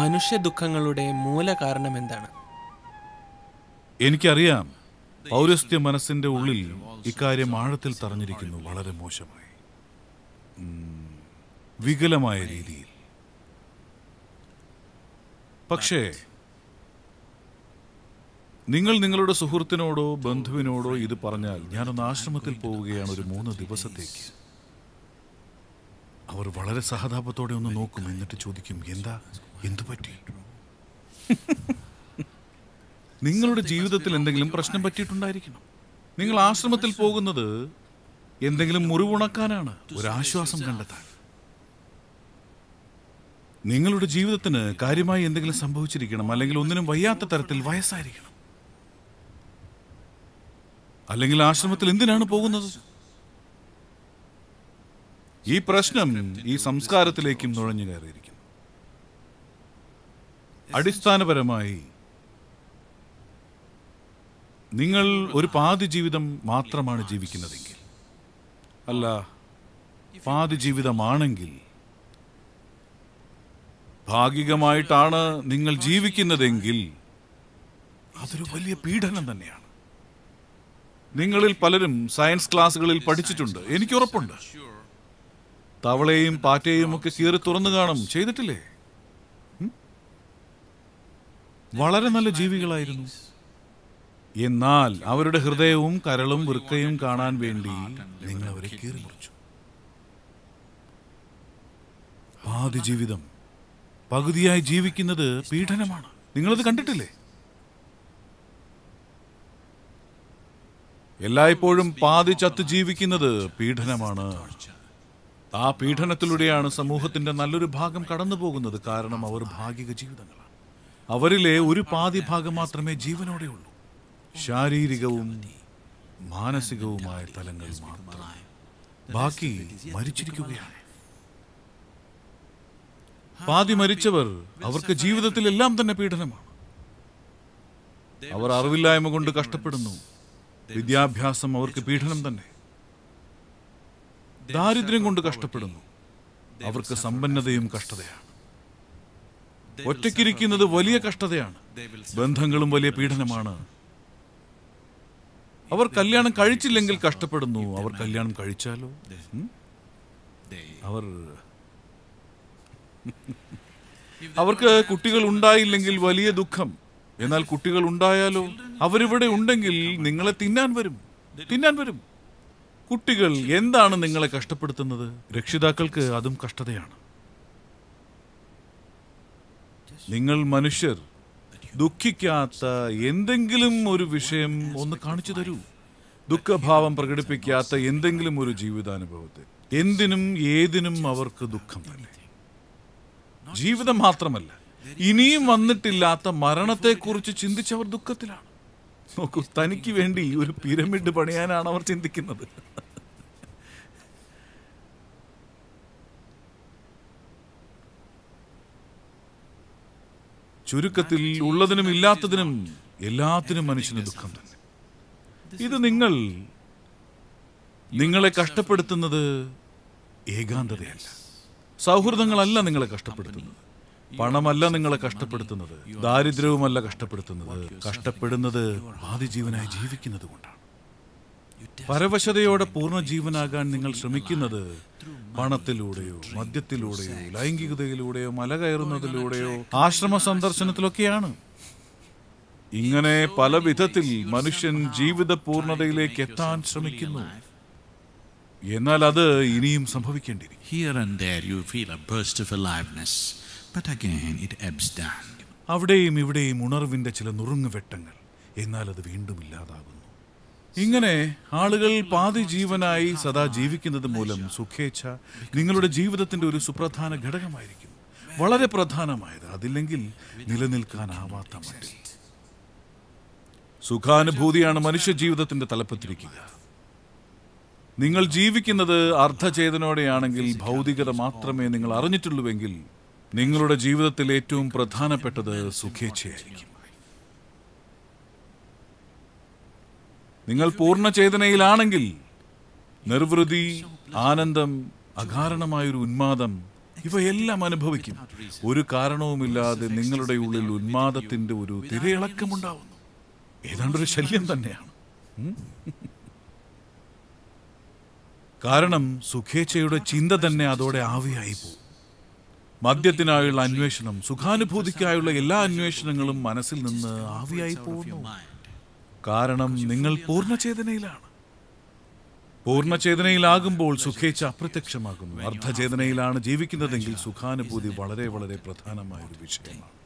മനുഷ്യ ദുഃഖങ്ങളുടെ മൂല കാരണം എന്താണ് എനിക്കറിയാം പൗരസ്ത്യ മനസ്സിന്റെ ഉള്ളിൽ ഇക്കാര്യം ആഴത്തിൽ തറഞ്ഞിരിക്കുന്നു വളരെ മോശമായി വികലമായ രീതിയിൽ പക്ഷേ നിങ്ങൾ നിങ്ങളുടെ സുഹൃത്തിനോടോ ബന്ധുവിനോടോ ഇത് പറഞ്ഞാൽ ഞാനൊന്ന് ആശ്രമത്തിൽ പോവുകയാണ് ഒരു മൂന്ന് ദിവസത്തേക്ക് അവർ വളരെ സഹതാപത്തോടെ ഒന്ന് നോക്കും എന്നിട്ട് ചോദിക്കും എന്താ എന്തു പറ്റി നിങ്ങളുടെ ജീവിതത്തിൽ എന്തെങ്കിലും പ്രശ്നം പറ്റിയിട്ടുണ്ടായിരിക്കണം നിങ്ങൾ ആശ്രമത്തിൽ പോകുന്നത് എന്തെങ്കിലും മുറിവുണക്കാനാണ് ഒരാശ്വാസം കണ്ടെത്താൻ നിങ്ങളുടെ ജീവിതത്തിന് കാര്യമായി എന്തെങ്കിലും സംഭവിച്ചിരിക്കണം അല്ലെങ്കിൽ ഒന്നിനും വയ്യാത്ത തരത്തിൽ വയസ്സായിരിക്കണം അല്ലെങ്കിൽ ആശ്രമത്തിൽ എന്തിനാണ് പോകുന്നത് ഈ പ്രശ്നം ഈ സംസ്കാരത്തിലേക്കും നുഴഞ്ഞു കയറിയിരിക്കുന്നു അടിസ്ഥാനപരമായി നിങ്ങൾ ഒരു പാതി ജീവിതം മാത്രമാണ് ജീവിക്കുന്നതെങ്കിൽ അല്ല പാതി ജീവിതമാണെങ്കിൽ ഭാഗികമായിട്ടാണ് നിങ്ങൾ ജീവിക്കുന്നതെങ്കിൽ അതൊരു വലിയ പീഡനം തന്നെയാണ് നിങ്ങളിൽ പലരും സയൻസ് ക്ലാസ്സുകളിൽ പഠിച്ചിട്ടുണ്ട് എനിക്ക് ഉറപ്പുണ്ട് തവളയും പാറ്റയും ഒക്കെ കീറി തുറന്നു കാണും ചെയ്തിട്ടില്ലേ വളരെ നല്ല ജീവികളായിരുന്നു എന്നാൽ അവരുടെ ഹൃദയവും കരളും വൃക്കയും കാണാൻ വേണ്ടി നിങ്ങൾ അവരെ മുറിച്ചു പാതി ജീവിതം പകുതിയായി ജീവിക്കുന്നത് പീഡനമാണ് നിങ്ങളത് കണ്ടിട്ടില്ലേ എല്ലായ്പ്പോഴും പാതി ചത്ത് ജീവിക്കുന്നത് പീഡനമാണ് ആ പീഡനത്തിലൂടെയാണ് സമൂഹത്തിന്റെ നല്ലൊരു ഭാഗം കടന്നു പോകുന്നത് കാരണം അവർ ഭാഗിക ജീവിതങ്ങളാണ് അവരിലെ ഒരു പാതി ഭാഗം മാത്രമേ ജീവനോടെ ഉള്ളൂ ശാരീരികവും മാനസികവുമായ തലങ്ങൾ മാത്രം ബാക്കി മരിച്ചിരിക്കുകയാണ് പാതി മരിച്ചവർ അവർക്ക് ജീവിതത്തിൽ എല്ലാം തന്നെ പീഡനമാണ് അവർ അറിവില്ലായ്മ കൊണ്ട് കഷ്ടപ്പെടുന്നു വിദ്യാഭ്യാസം അവർക്ക് പീഡനം തന്നെ ദാരിദ്ര്യം കൊണ്ട് കഷ്ടപ്പെടുന്നു അവർക്ക് സമ്പന്നതയും കഷ്ടതയാണ് ഒറ്റയ്ക്കിരിക്കുന്നത് വലിയ കഷ്ടതയാണ് ബന്ധങ്ങളും വലിയ പീഡനമാണ് അവർ കല്യാണം കഴിച്ചില്ലെങ്കിൽ കഷ്ടപ്പെടുന്നു അവർ കല്യാണം കഴിച്ചാലോ അവർ അവർക്ക് കുട്ടികൾ ഉണ്ടായില്ലെങ്കിൽ വലിയ ദുഃഖം എന്നാൽ കുട്ടികൾ ഉണ്ടായാലോ അവരിവിടെ ഉണ്ടെങ്കിൽ നിങ്ങളെ തിന്നാൻ വരും തിന്നാൻ വരും കുട്ടികൾ എന്താണ് നിങ്ങളെ കഷ്ടപ്പെടുത്തുന്നത് രക്ഷിതാക്കൾക്ക് അതും കഷ്ടതയാണ് നിങ്ങൾ മനുഷ്യർ ദുഃഖിക്കാത്ത എന്തെങ്കിലും ഒരു വിഷയം ഒന്ന് കാണിച്ചു തരൂ ദുഃഖഭാവം പ്രകടിപ്പിക്കാത്ത എന്തെങ്കിലും ഒരു ജീവിതാനുഭവത്തെ എന്തിനും ഏതിനും അവർക്ക് ദുഃഖം തന്നെ ജീവിതം മാത്രമല്ല ഇനിയും വന്നിട്ടില്ലാത്ത മരണത്തെക്കുറിച്ച് ചിന്തിച്ചവർ ദുഃഖത്തിലാണ് നോക്കൂ തനിക്ക് വേണ്ടി ഒരു പിരമിഡ് പണിയാനാണ് അവർ ചിന്തിക്കുന്നത് ചുരുക്കത്തിൽ ഉള്ളതിനും ഇല്ലാത്തതിനും എല്ലാത്തിനും മനുഷ്യന് ദുഃഖം തന്നെ ഇത് നിങ്ങൾ നിങ്ങളെ കഷ്ടപ്പെടുത്തുന്നത് ഏകാന്തതയല്ല സൗഹൃദങ്ങളല്ല നിങ്ങളെ കഷ്ടപ്പെടുത്തുന്നത് പണമല്ല നിങ്ങളെ കഷ്ടപ്പെടുത്തുന്നത് ദാരിദ്ര്യവുമല്ല കഷ്ടപ്പെടുത്തുന്നത് കഷ്ടപ്പെടുന്നത് ആദ്യജീവനായി ജീവിക്കുന്നത് കൊണ്ടാണ് പരവശതയോടെ ജീവനാകാൻ നിങ്ങൾ ശ്രമിക്കുന്നത് പണത്തിലൂടെയോ മദ്യത്തിലൂടെയോ ലൈംഗികതയിലൂടെയോ മല കയറുന്നതിലൂടെയോ ആശ്രമ സന്ദർശനത്തിലൊക്കെയാണ് ഇങ്ങനെ പല വിധത്തിൽ മനുഷ്യൻ ജീവിത പൂർണ്ണതയിലേക്ക് എത്താൻ ശ്രമിക്കുന്നു എന്നാൽ അത് ഇനിയും സംഭവിക്കേണ്ടിരിക്കും അവിടെയും ഇവിടെയും ഉണർവിന്റെ ചില നുറുങ്ങുവെട്ടങ്ങൾ എന്നാൽ അത് വീണ്ടും ഇല്ലാതാകുന്നു ഇങ്ങനെ ആളുകൾ പാതി ജീവനായി സദാ ജീവിക്കുന്നത് മൂലം സുഖേച്ഛ നിങ്ങളുടെ ജീവിതത്തിന്റെ ഒരു സുപ്രധാന ഘടകമായിരിക്കും വളരെ പ്രധാനമായത് അതില്ലെങ്കിൽ നിലനിൽക്കാനാവാത്ത മട്ടിൽ സുഖാനുഭൂതിയാണ് മനുഷ്യ ജീവിതത്തിന്റെ തലപ്പത്തിരിക്കുക നിങ്ങൾ ജീവിക്കുന്നത് അർദ്ധചേതനോടെയാണെങ്കിൽ ഭൗതികത മാത്രമേ നിങ്ങൾ അറിഞ്ഞിട്ടുള്ളൂവെങ്കിൽ നിങ്ങളുടെ ജീവിതത്തിൽ ഏറ്റവും പ്രധാനപ്പെട്ടത് സുഖേച്ഛയായിരിക്കും നിങ്ങൾ പൂർണ്ണ ചേതനയിലാണെങ്കിൽ നിർവൃതി ആനന്ദം അകാരണമായൊരു ഉന്മാദം ഇവയെല്ലാം അനുഭവിക്കും ഒരു കാരണവുമില്ലാതെ നിങ്ങളുടെ ഉള്ളിൽ ഉന്മാദത്തിന്റെ ഒരു തിരയിളക്കമുണ്ടാവുന്നു ഒരു ശല്യം തന്നെയാണ് കാരണം സുഖേച്ഛയുടെ ചിന്ത തന്നെ അതോടെ ആവിയായി പോകും മദ്യത്തിനായുള്ള അന്വേഷണം സുഖാനുഭൂതിക്കായുള്ള എല്ലാ അന്വേഷണങ്ങളും മനസ്സിൽ നിന്ന് ആവിയായി പോകുന്നു കാരണം നിങ്ങൾ പൂർണ്ണചേതനയിലാണ് പൂർണ്ണചേതനയിലാകുമ്പോൾ സുഖേച്ഛ അപ്രത്യക്ഷമാകുന്നു അർദ്ധചേതനയിലാണ് ജീവിക്കുന്നതെങ്കിൽ സുഖാനുഭൂതി വളരെ വളരെ പ്രധാനമായ ഒരു വിഷയമാണ്